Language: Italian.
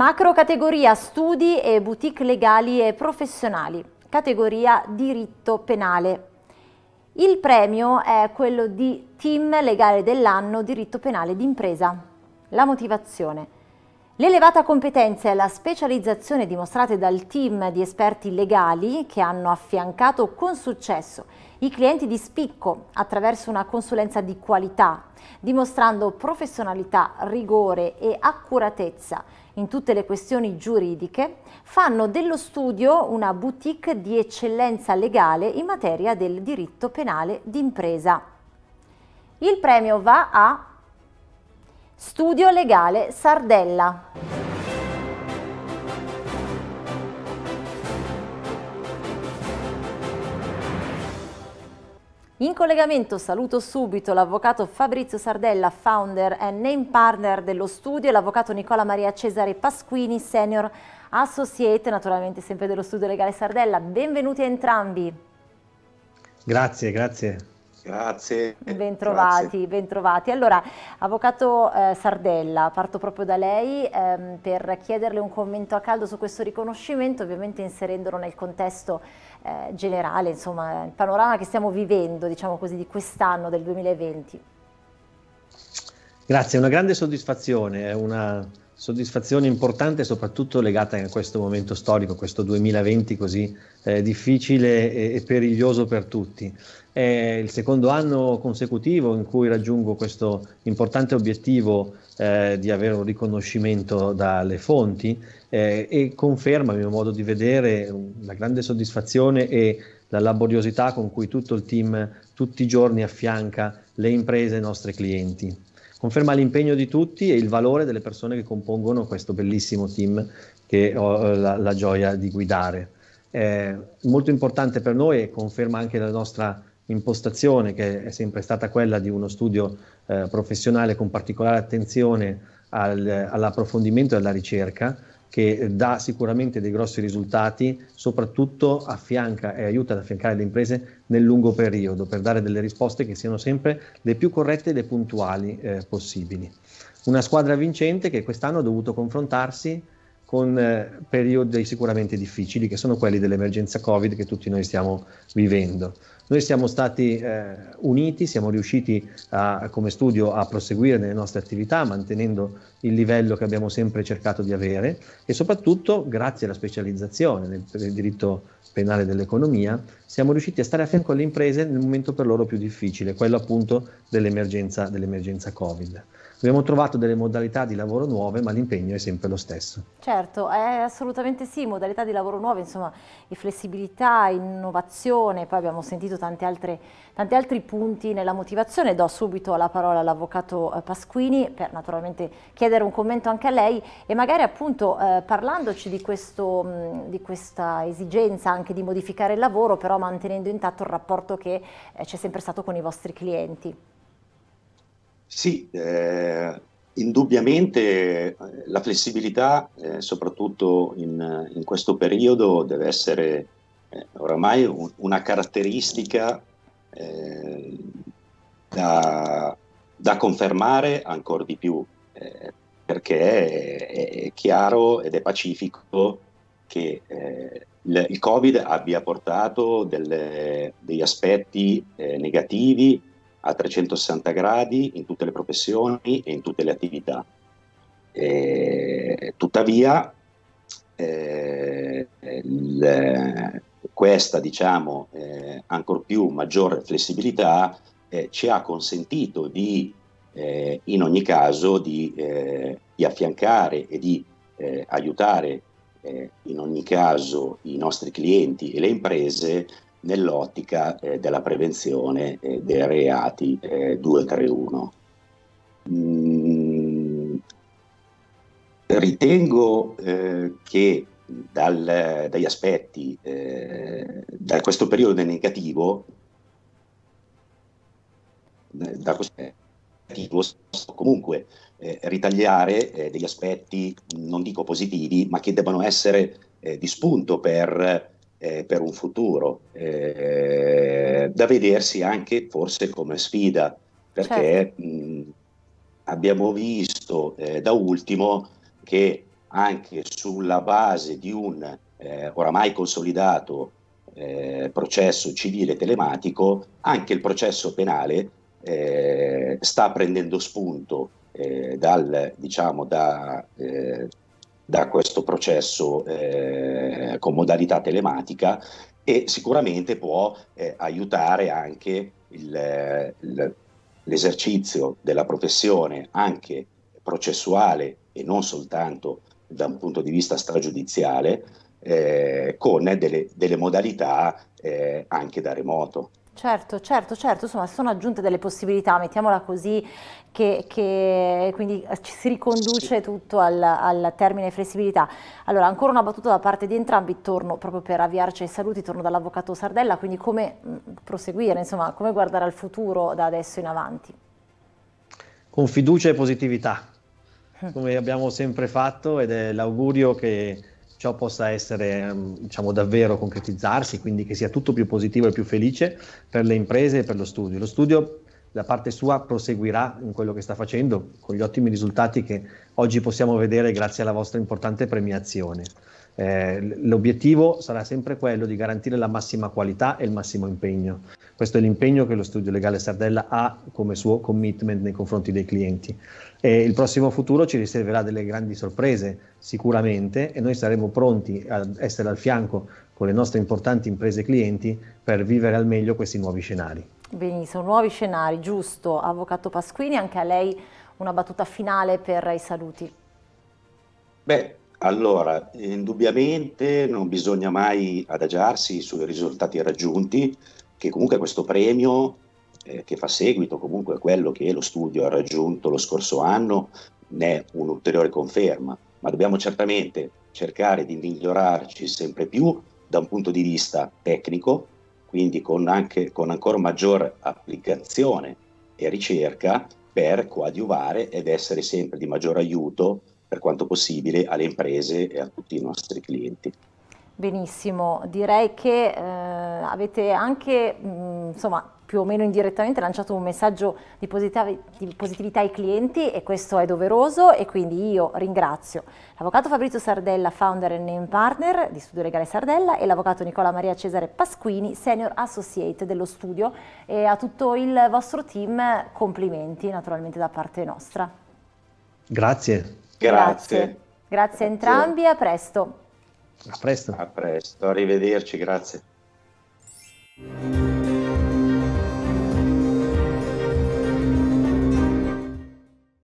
Macro categoria studi e boutique legali e professionali, categoria diritto penale. Il premio è quello di Team Legale dell'anno diritto penale d'impresa. La motivazione. L'elevata competenza e la specializzazione dimostrate dal team di esperti legali che hanno affiancato con successo i clienti di spicco attraverso una consulenza di qualità, dimostrando professionalità, rigore e accuratezza in tutte le questioni giuridiche, fanno dello studio una boutique di eccellenza legale in materia del diritto penale d'impresa. Il premio va a Studio Legale Sardella. In collegamento saluto subito l'avvocato Fabrizio Sardella, founder e name partner dello studio, e l'avvocato Nicola Maria Cesare Pasquini, senior associate, naturalmente sempre dello studio legale Sardella. Benvenuti a entrambi. Grazie, grazie. Grazie. Bentrovati, Grazie. bentrovati. Allora, Avvocato eh, Sardella, parto proprio da lei ehm, per chiederle un commento a caldo su questo riconoscimento, ovviamente inserendolo nel contesto eh, generale, insomma, il panorama che stiamo vivendo, diciamo così, di quest'anno, del 2020. Grazie, è una grande soddisfazione, è una soddisfazione importante, soprattutto legata a questo momento storico, questo 2020 così eh, difficile e, e, periglioso per tutti. È il secondo anno consecutivo in cui raggiungo questo importante obiettivo eh, di avere un riconoscimento dalle fonti eh, e conferma, a mio modo di vedere, la grande soddisfazione e la laboriosità con cui tutto il team tutti i giorni affianca le imprese e i nostri clienti conferma l'impegno di tutti e il valore delle persone che compongono questo bellissimo team che ho oh, la, la gioia di guidare. È molto importante per noi e conferma anche la nostra impostazione che è sempre stata quella di uno studio eh, professionale con particolare attenzione al, all'approfondimento e alla ricerca che dà sicuramente dei grossi risultati, soprattutto affianca e aiuta ad affiancare le imprese nel lungo periodo per dare delle risposte che siano sempre le più corrette e le puntuali eh, possibili. Una squadra vincente che quest'anno ha dovuto confrontarsi con eh, periodi sicuramente difficili, che sono quelli dell'emergenza Covid che tutti noi stiamo vivendo. Noi siamo stati eh, uniti, siamo riusciti a, come studio a proseguire nelle nostre attività mantenendo il livello che abbiamo sempre cercato di avere e soprattutto grazie alla specializzazione nel, nel diritto penale dell'economia siamo riusciti a stare a fianco alle imprese nel momento per loro più difficile, quello appunto dell'emergenza, dell'emergenza Covid. Abbiamo trovato delle modalità di lavoro nuove, ma l'impegno è sempre lo stesso. Certo, assolutamente sì, modalità di lavoro nuove, insomma, e flessibilità, innovazione, poi abbiamo sentito tanti altri, tanti altri punti nella motivazione. Do subito la parola all'avvocato eh, Pasquini per naturalmente chiedere chiedere un commento anche a lei e magari appunto eh, parlandoci di, questo, mh, mm, di, questa esigenza anche di modificare il lavoro, però mantenendo intatto il rapporto che eh, c'è sempre stato con i vostri clienti. Sì, eh, indubbiamente eh, la flessibilità, eh, soprattutto in, in, questo periodo, deve essere eh, oramai un, una caratteristica da, da confermare ancora di più, eh, perché è chiaro ed è pacifico che eh, il, il, Covid abbia portato delle, degli aspetti eh, negativi a 360 gradi in tutte le professioni e in tutte le attività. E, tuttavia, eh, il, questa, diciamo, eh, ancor più maggiore flessibilità eh, ci ha consentito di eh, in ogni caso di, eh, di affiancare e di eh, aiutare eh, in ogni caso i nostri clienti e le imprese nell'ottica eh, della prevenzione eh, dei reati 231. Mm, ritengo che dal, dagli aspetti, da questo periodo negativo, da questo negativo, comunque eh, ritagliare eh, degli aspetti, non dico positivi, ma che debbano essere eh, di spunto per, eh, per un futuro, eh, da vedersi anche forse come sfida, perché certo. mh, abbiamo visto eh, da ultimo che anche sulla base di un oramai consolidato processo civile telematico, anche il processo penale eh, sta prendendo spunto eh, dal, diciamo, da, eh, da, questo processo eh, con modalità telematica e sicuramente può eh, aiutare anche il, il, l'esercizio della professione anche processuale e non soltanto da un punto di vista stragiudiziale eh, con delle, delle modalità anche da remoto. Certo, certo, certo, insomma sono aggiunte delle possibilità, mettiamola così, che, che quindi si riconduce tutto al, al, termine flessibilità. Allora, ancora una battuta da parte di entrambi, torno proprio per avviarci ai saluti, torno dall'avvocato Sardella, quindi come mm, proseguire, insomma, come guardare al futuro da adesso in avanti? Con fiducia e positività, mm. come abbiamo sempre fatto ed è l'augurio che ciò possa essere mm, diciamo, davvero concretizzarsi, quindi che sia tutto più positivo e più felice per le imprese e per lo studio. Lo studio da parte sua proseguirà in quello che sta facendo con gli ottimi risultati che oggi possiamo vedere grazie alla vostra importante premiazione. Eh, l'obiettivo sarà sempre quello di garantire la massima qualità e il massimo impegno. Questo è l'impegno che lo studio legale Sardella ha come suo commitment nei confronti dei clienti. E il prossimo futuro ci riserverà delle grandi sorprese sicuramente e noi saremo pronti ad essere al fianco con le nostre importanti imprese clienti per vivere al meglio questi nuovi scenari. Benissimo, nuovi scenari, giusto. Avvocato Pasquini, anche a lei una battuta finale per i saluti. Beh, allora, indubbiamente non bisogna mai adagiarsi sui risultati raggiunti, che comunque questo premio eh, che fa seguito comunque a quello che lo studio ha raggiunto lo scorso anno ne è un'ulteriore conferma, ma dobbiamo certamente cercare di migliorarci sempre più da un punto di vista tecnico, quindi con, anche, con ancora maggior applicazione e ricerca per coadiuvare ed essere sempre di maggior aiuto per quanto possibile alle imprese e a tutti i nostri clienti. Benissimo, direi che eh, avete anche mh, mm, insomma, più o meno indirettamente lanciato un messaggio di, positiv di, positività ai clienti e questo è doveroso e quindi io ringrazio l'avvocato Fabrizio Sardella, founder e name partner di Studio Regale Sardella e l'avvocato Nicola Maria Cesare Pasquini, senior associate dello studio e a tutto il vostro team complimenti naturalmente da parte nostra. Grazie. Grazie. Grazie, Grazie a entrambi, a presto. A presto. A presto, arrivederci, grazie.